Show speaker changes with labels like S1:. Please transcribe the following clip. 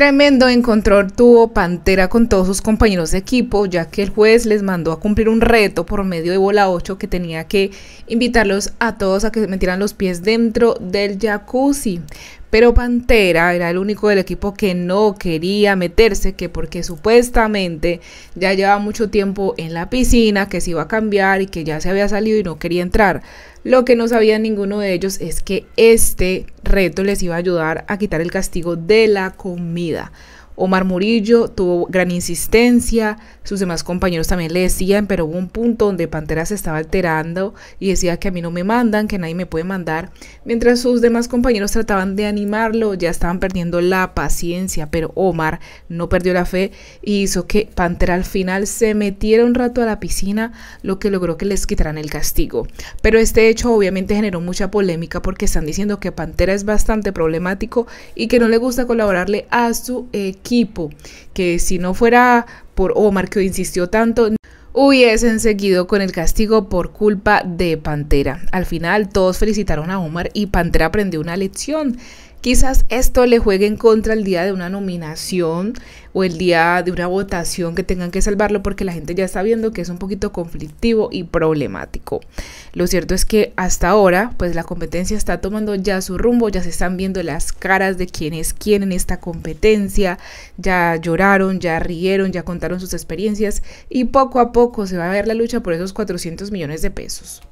S1: Tremendo encontró tuvo Pantera con todos sus compañeros de equipo, ya que el juez les mandó a cumplir un reto por medio de bola 8 que tenía que invitarlos a todos a que metieran los pies dentro del jacuzzi. Pero Pantera era el único del equipo que no quería meterse, que porque supuestamente ya llevaba mucho tiempo en la piscina, que se iba a cambiar y que ya se había salido y no quería entrar. Lo que no sabía ninguno de ellos es que este reto les iba a ayudar a quitar el castigo de la comida. Omar Murillo tuvo gran insistencia, sus demás compañeros también le decían, pero hubo un punto donde Pantera se estaba alterando y decía que a mí no me mandan, que nadie me puede mandar, mientras sus demás compañeros trataban de animarlo, ya estaban perdiendo la paciencia, pero Omar no perdió la fe y hizo que Pantera al final se metiera un rato a la piscina, lo que logró que les quitaran el castigo. Pero este hecho obviamente generó mucha polémica porque están diciendo que Pantera es bastante problemático y que no le gusta colaborarle a su equipo que si no fuera por Omar que insistió tanto, hubiesen seguido con el castigo por culpa de Pantera. Al final todos felicitaron a Omar y Pantera aprendió una lección Quizás esto le juegue en contra el día de una nominación o el día de una votación que tengan que salvarlo porque la gente ya está viendo que es un poquito conflictivo y problemático. Lo cierto es que hasta ahora pues la competencia está tomando ya su rumbo, ya se están viendo las caras de quienes quieren esta competencia, ya lloraron, ya rieron, ya contaron sus experiencias y poco a poco se va a ver la lucha por esos 400 millones de pesos.